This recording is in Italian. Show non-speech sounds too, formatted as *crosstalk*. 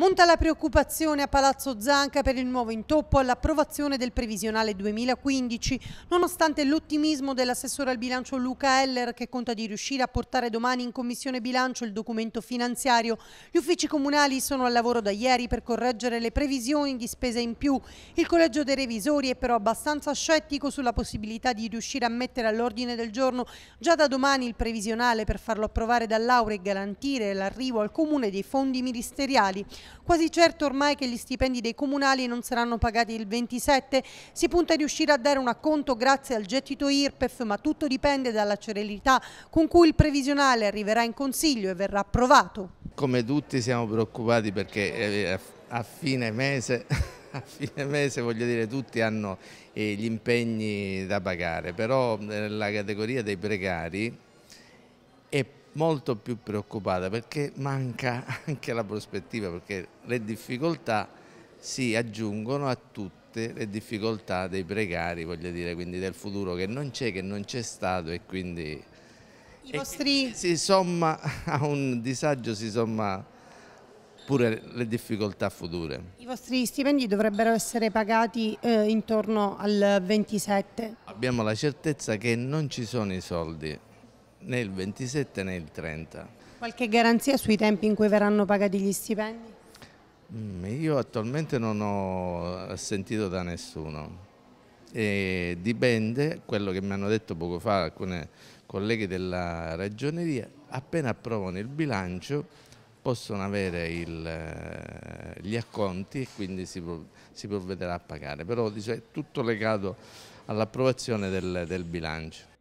Monta la preoccupazione a Palazzo Zanca per il nuovo intoppo all'approvazione del previsionale 2015, nonostante l'ottimismo dell'assessore al bilancio Luca Heller che conta di riuscire a portare domani in commissione bilancio il documento finanziario. Gli uffici comunali sono al lavoro da ieri per correggere le previsioni di spesa in più. Il collegio dei revisori è però abbastanza scettico sulla possibilità di riuscire a mettere all'ordine del giorno già da domani il previsionale per farlo approvare dall'Aure e garantire l'arrivo al comune dei fondi ministeriali. Quasi certo ormai che gli stipendi dei comunali non saranno pagati il 27, si punta a riuscire a dare un acconto grazie al gettito IRPEF, ma tutto dipende dalla celerità con cui il previsionale arriverà in Consiglio e verrà approvato. Come tutti siamo preoccupati perché eh, eh, a fine mese *laughs* a fine mese voglio dire tutti hanno eh, gli impegni da pagare, però eh, la categoria dei precari è molto più preoccupata perché manca *laughs* anche la prospettiva, perché le difficoltà si aggiungono a tutte le difficoltà dei precari, voglio dire, quindi del futuro che non c'è, che non c'è stato e quindi I vostri... si somma *laughs* a un disagio, si somma pure le difficoltà future. I vostri stipendi dovrebbero essere pagati eh, intorno al 27? Abbiamo la certezza che non ci sono i soldi né il 27 né il 30. Qualche garanzia sui tempi in cui verranno pagati gli stipendi? Mm, io attualmente non ho sentito da nessuno. E dipende, quello che mi hanno detto poco fa alcuni colleghi della ragioneria, appena approvano il bilancio possono avere il, eh, gli acconti e quindi si, si provvederà a pagare, però è tutto legato all'approvazione del, del bilancio.